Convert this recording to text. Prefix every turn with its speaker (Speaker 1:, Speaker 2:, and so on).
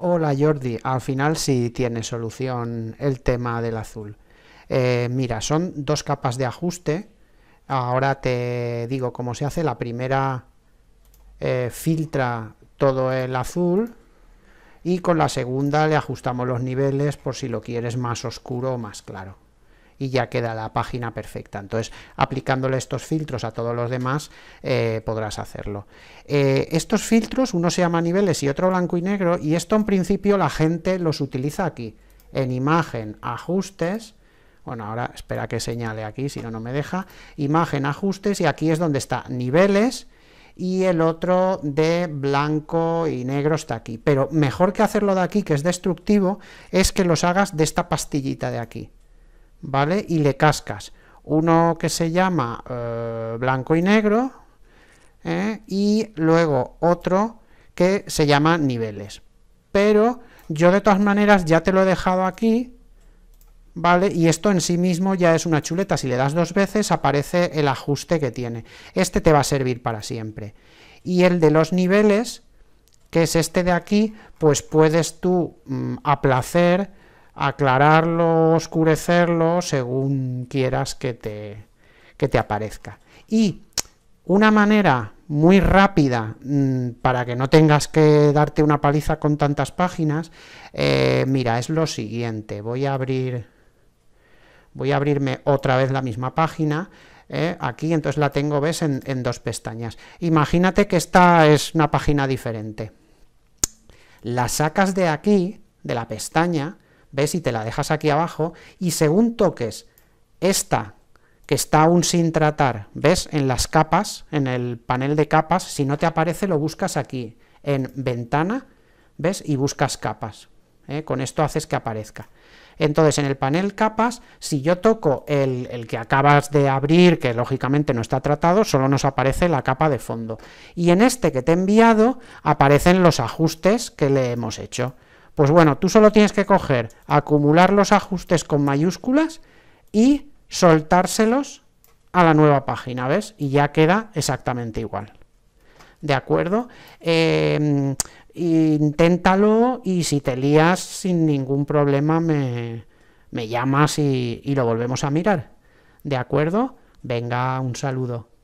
Speaker 1: Hola Jordi, al final sí tiene solución el tema del azul. Eh, mira, son dos capas de ajuste. Ahora te digo cómo se hace. La primera eh, filtra todo el azul y con la segunda le ajustamos los niveles por si lo quieres más oscuro o más claro y ya queda la página perfecta. Entonces, aplicándole estos filtros a todos los demás, eh, podrás hacerlo. Eh, estos filtros, uno se llama niveles y otro blanco y negro, y esto en principio la gente los utiliza aquí, en imagen, ajustes, bueno, ahora espera que señale aquí, si no, no me deja, imagen, ajustes, y aquí es donde está niveles, y el otro de blanco y negro está aquí. Pero mejor que hacerlo de aquí, que es destructivo, es que los hagas de esta pastillita de aquí. ¿vale? Y le cascas uno que se llama eh, blanco y negro ¿eh? y luego otro que se llama niveles. Pero yo de todas maneras ya te lo he dejado aquí, ¿vale? Y esto en sí mismo ya es una chuleta. Si le das dos veces aparece el ajuste que tiene. Este te va a servir para siempre. Y el de los niveles, que es este de aquí, pues puedes tú a mm, aplacer aclararlo, oscurecerlo, según quieras que te, que te aparezca. Y una manera muy rápida mm, para que no tengas que darte una paliza con tantas páginas, eh, mira, es lo siguiente, voy a abrir, voy a abrirme otra vez la misma página, eh, aquí entonces la tengo, ves, en, en dos pestañas. Imagínate que esta es una página diferente. La sacas de aquí, de la pestaña, ves y te la dejas aquí abajo y según toques esta que está aún sin tratar, ves en las capas, en el panel de capas, si no te aparece lo buscas aquí, en ventana, ves y buscas capas, ¿eh? con esto haces que aparezca. Entonces, en el panel capas, si yo toco el, el, que acabas de abrir, que lógicamente no está tratado, solo nos aparece la capa de fondo. Y en este que te he enviado aparecen los ajustes que le hemos hecho. Pues bueno, tú solo tienes que coger, acumular los ajustes con mayúsculas y soltárselos a la nueva página, ¿ves? Y ya queda exactamente igual. ¿De acuerdo? Em, inténtalo y si te lías sin ningún problema me, me llamas y lo volvemos a mirar. ¿De acuerdo? Venga, un saludo.